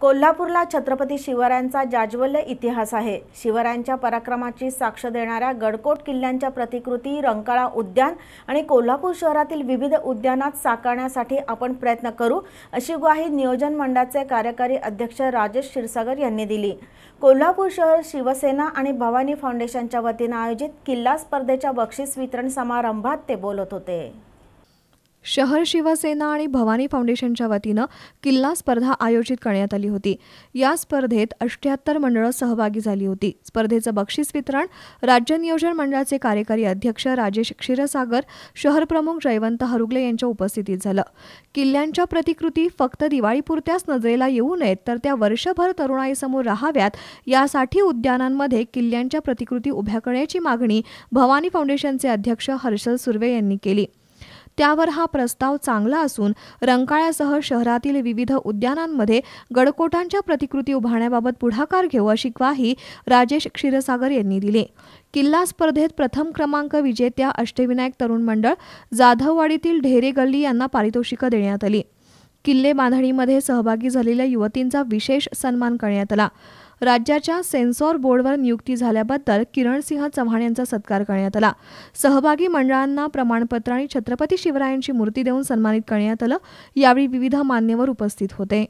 कोल्हापूरला छत्रपती शिवरायांचा जाज्वल्य इतिहास आहे शिवरायांच्या पराक्रमाची साक्ष देणाऱ्या गडकोट किल्ल्यांच्या प्रतिकृती रंकाळा उद्यान आणि कोल्हापूर शहरातील विविध उद्यानात साकारण्यासाठी आपण प्रयत्न करू अशी ग्वाही नियोजन मंडळाचे कार्यकारी अध्यक्ष राजेश क्षीरसागर यांनी दिली कोल्हापूर शहर शिवसेना आणि भवानी फाउंडेशनच्या वतीनं आयोजित किल्ला स्पर्धेच्या बक्षीस वितरण समारंभात ते बोलत होते शहर शिवसेना आणि भवानी फाउंडेशनच्या वतीनं किल्ला स्पर्धा आयोजित करण्यात आली होती या स्पर्धेत अष्ट्याहत्तर मंडळं सहभागी झाली होती स्पर्धेचं बक्षीस वितरण राज्य नियोजन मंडळाचे कार्यकारी अध्यक्ष राजेश क्षीरसागर शहर प्रमुख जयवंत हरुगले यांच्या उपस्थितीत झालं किल्ल्यांच्या प्रतिकृती फक्त दिवाळीपुरत्याच नजरेला येऊ नयेत तर त्या वर्षभर तरुणाईसमोर राहाव्यात यासाठी उद्यानांमध्ये किल्ल्यांच्या प्रतिकृती उभ्या करण्याची मागणी भवानी फाउंडेशनचे अध्यक्ष हर्षल सुर्वे यांनी केली त्यावर हा प्रस्ताव चांगला असून रंकाळ्यासह शहरातील विविध उद्यानांमध्ये गडकोटांच्या प्रतिकृती उभारण्याबाबत पुढाकार घेऊ अशी ग्वाही राजेश क्षीरसागर यांनी दिली किल्ला स्पर्धेत प्रथम क्रमांक विजेत्या अष्टविनायक तरुण मंडळ जाधववाडीतील ढेरे गल्ली यांना पारितोषिक देण्यात आली किल्ले बांधणीमध्ये सहभागी झालेल्या युवतींचा विशेष सन्मान करण्यात आला राज्याच्या सेन्सॉर बोर्डवर नियुक्ती झाल्याबद्दल किरणसिंह चव्हाण यांचा सत्कार करण्यात आला सहभागी मंडळांना प्रमाणपत्र आणि छत्रपती शिवरायांची मूर्ती देऊन सन्मानित करण्यात आलं यावेळी विविध मान्यवर उपस्थित होते